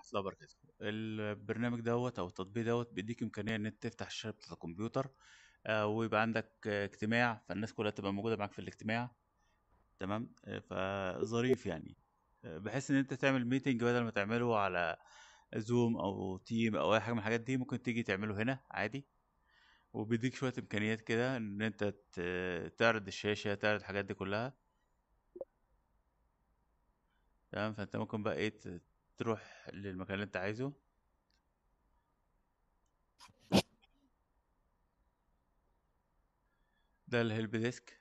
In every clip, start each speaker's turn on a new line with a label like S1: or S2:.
S1: ورحمه بركز البرنامج دوت او التطبيق دوت بيديك امكانيه ان انت تفتح الشاشه بتاعت الكمبيوتر آه، ويبقى عندك آه، اجتماع فالناس كلها تبقى موجوده معاك في الاجتماع تمام آه، فظريف يعني بحيث ان انت تعمل ميتنج بدل ما تعمله على زوم او تيم او اي حاجه من الحاجات دي ممكن تيجي تعمله هنا عادي وبيديك شويه امكانيات كده ان انت تعرض الشاشه تعرض الحاجات دي كلها تمام فانت ممكن بقى ايه تروح للمكان اللي انت عايزه ده الهيلب ديسك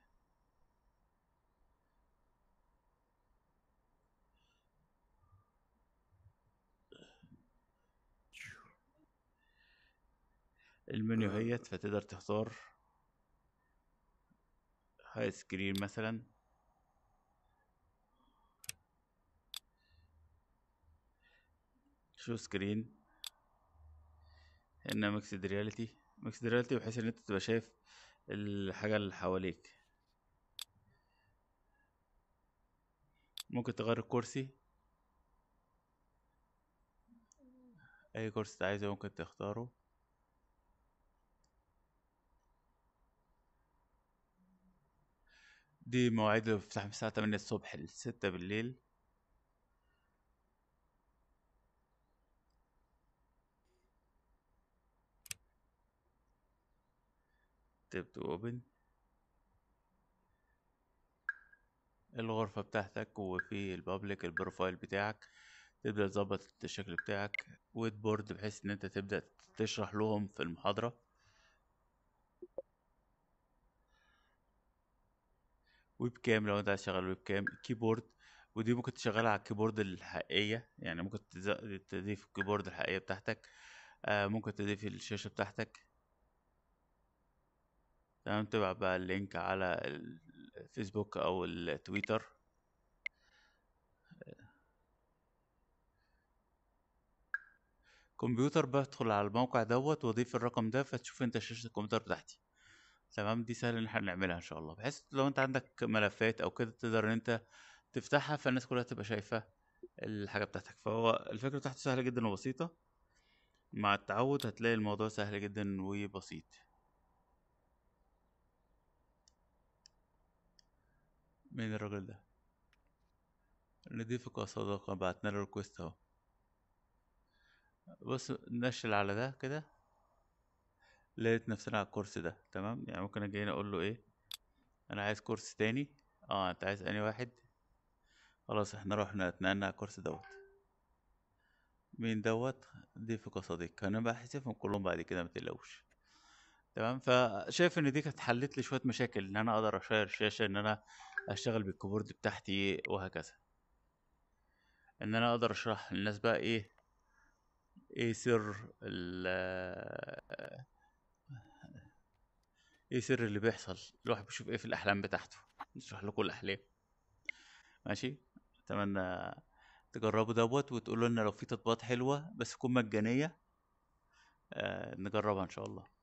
S1: المنيو آه. هيت فتقدر تختار هاي سكرين مثلا شو سكرين هنا ميكسد رياليتي ميكسد رياليتي بحيث ان انت تبقى شايف الحاجة اللي حواليك ممكن تغير الكرسي اي كرسي انت عايزه ممكن تختاره دي مواعيد بتفتح من الساعة 8 الصبح لستة بالليل تكتب تو اوبن الغرفة بتاعتك وفي البابليك البروفايل بتاعك تبدأ تظبط الشكل بتاعك ويتبورد بحيث ان انت تبدأ تشرح لهم في المحاضرة ويب كام لو انت عايز تشغل ويب كام كيبورد ودي ممكن تشغلها على الكيبورد الحقيقية يعني ممكن تضيف الكيبورد الحقيقية بتاعتك آه، ممكن تضيف الشاشة بتاعتك تمام تبعت بقى اللينك على الفيسبوك او التويتر كمبيوتر بدخل على الموقع دوت واضيف الرقم ده فتشوف انت شاشة الكمبيوتر بتاعتي تمام دي سهل ان احنا نعملها ان شاء الله بحيث لو انت عندك ملفات او كده تقدر ان انت تفتحها فالناس كلها تبقى شايفة الحاجة بتاعتك فهو الفكرة بتاعته سهلة جدا وبسيطة مع التعود هتلاقي الموضوع سهل جدا وبسيط مين الراجل ده نضيفك صداقة بعتنا له ريكوست اهو بص نشل على ده كده لقيت نفسنا على الكرسي ده تمام يعني ممكن اجي هنا اقول له ايه انا عايز كرسي تاني اه انت عايز اني واحد خلاص احنا رحنا اتنقلنا على الكرسي دوت مين دوت ضيفك يا صديق انا بحسبهم كلهم بعد كده متقلقوش تمام فشايف ان دي كانت حلت لي شويه مشاكل ان انا اقدر اشير الشاشه ان انا اشتغل بالكيبورد بتاعتي وهكذا ان انا اقدر اشرح للناس بقى ايه ايه سر ال ايه سر اللي بيحصل الواحد بيشوف ايه في الاحلام بتاعته نشرح لكم الاحلام ماشي اتمنى تجربوا دوت وتقولوا لنا لو في تطبيقات حلوه بس تكون مجانيه آه، نجربها ان شاء الله